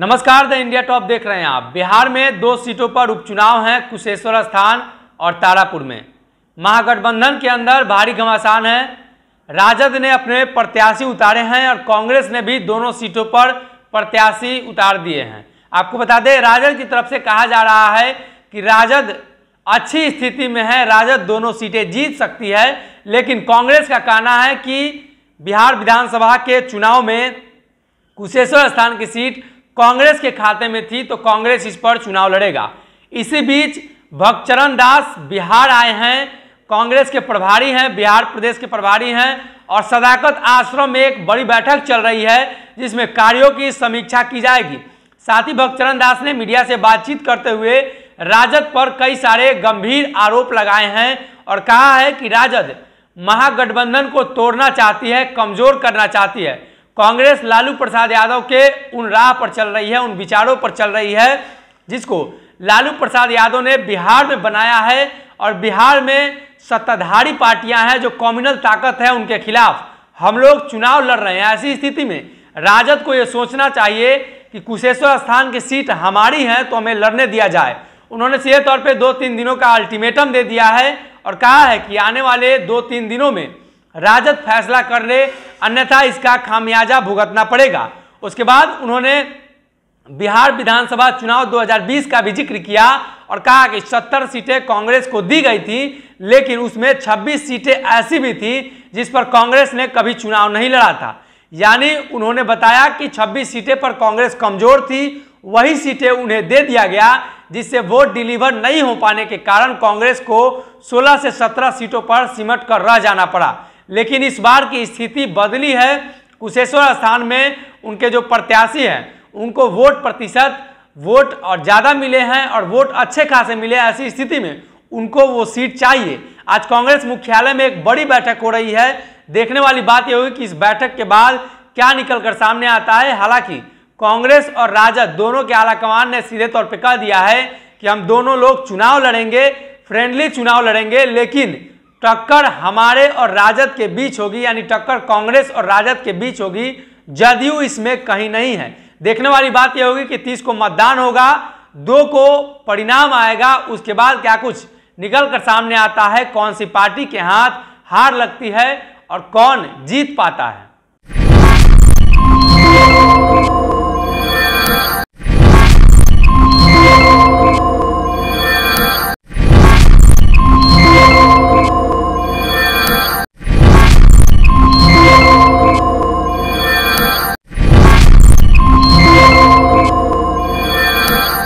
नमस्कार the India top देख रहे हैं आप बिहार में दो सीटों पर उपचुनाव हैं कुशेश्वर स्थान और तारापुर में महागठबंधन के अंदर भारी घमासान है राजद ने अपने प्रत्याशी उतारे हैं और कांग्रेस ने भी दोनों सीटों पर प्रत्याशी उतार दिए हैं आपको बता दें राजद की तरफ से कहा जा रहा है कि राजद अच्छी स्थिति में है राजद दोनों सीटें जीत सकती है लेकिन कांग्रेस का कहना है कि बिहार विधानसभा के चुनाव में कुशेश्वर स्थान की सीट कांग्रेस के खाते में थी तो कांग्रेस इस पर चुनाव लड़ेगा इसी बीच भक्तचरण दास बिहार आए हैं कांग्रेस के प्रभारी हैं बिहार प्रदेश के प्रभारी हैं और सदाकत आश्रम में एक बड़ी बैठक चल रही है जिसमें कार्यों की समीक्षा की जाएगी साथ ही भक्तचरण दास ने मीडिया से बातचीत करते हुए राजद पर कई सारे गंभीर आरोप लगाए हैं और कहा है कि राजद महागठबंधन को तोड़ना चाहती है कमजोर करना चाहती है कांग्रेस लालू प्रसाद यादव के उन राह पर चल रही है उन विचारों पर चल रही है जिसको लालू प्रसाद यादव ने बिहार में बनाया है और बिहार में सत्ताधारी पार्टियां हैं जो कॉम्युनल ताकत है उनके खिलाफ हम लोग चुनाव लड़ रहे हैं ऐसी स्थिति में राजद को ये सोचना चाहिए कि कुशेश्वर स्थान की सीट हमारी है तो हमें लड़ने दिया जाए उन्होंने सीधे तौर पर दो तीन दिनों का अल्टीमेटम दे दिया है और कहा है कि आने वाले दो तीन दिनों में राजद फैसला कर ले अन्यथा इसका खामियाजा भुगतना पड़ेगा उसके बाद उन्होंने बिहार विधानसभा चुनाव 2020 का भी जिक्र किया और कहा कि 70 सीटें कांग्रेस को दी गई थी लेकिन उसमें 26 सीटें ऐसी भी थी जिस पर कांग्रेस ने कभी चुनाव नहीं लड़ा था यानी उन्होंने बताया कि 26 सीटें पर कांग्रेस कमजोर थी वही सीटें उन्हें दे दिया गया जिससे वोट डिलीवर नहीं हो पाने के कारण कांग्रेस को सोलह से सत्रह सीटों पर सिमट कर रह जाना पड़ा लेकिन इस बार की स्थिति बदली है कुशेश्वर स्थान में उनके जो प्रत्याशी हैं उनको वोट प्रतिशत वोट और ज़्यादा मिले हैं और वोट अच्छे खासे मिले ऐसी स्थिति में उनको वो सीट चाहिए आज कांग्रेस मुख्यालय में एक बड़ी बैठक हो रही है देखने वाली बात यह होगी कि इस बैठक के बाद क्या निकल कर सामने आता है हालांकि कांग्रेस और राजद दोनों के आलाकमान ने सीधे तौर पर कह दिया है कि हम दोनों लोग चुनाव लड़ेंगे फ्रेंडली चुनाव लड़ेंगे लेकिन टक्कर हमारे और राजद के बीच होगी यानी टक्कर कांग्रेस और राजद के बीच होगी जदयू इसमें कहीं नहीं है देखने वाली बात यह होगी कि तीस को मतदान होगा दो को परिणाम आएगा उसके बाद क्या कुछ निकल कर सामने आता है कौन सी पार्टी के हाथ हार लगती है और कौन जीत पाता है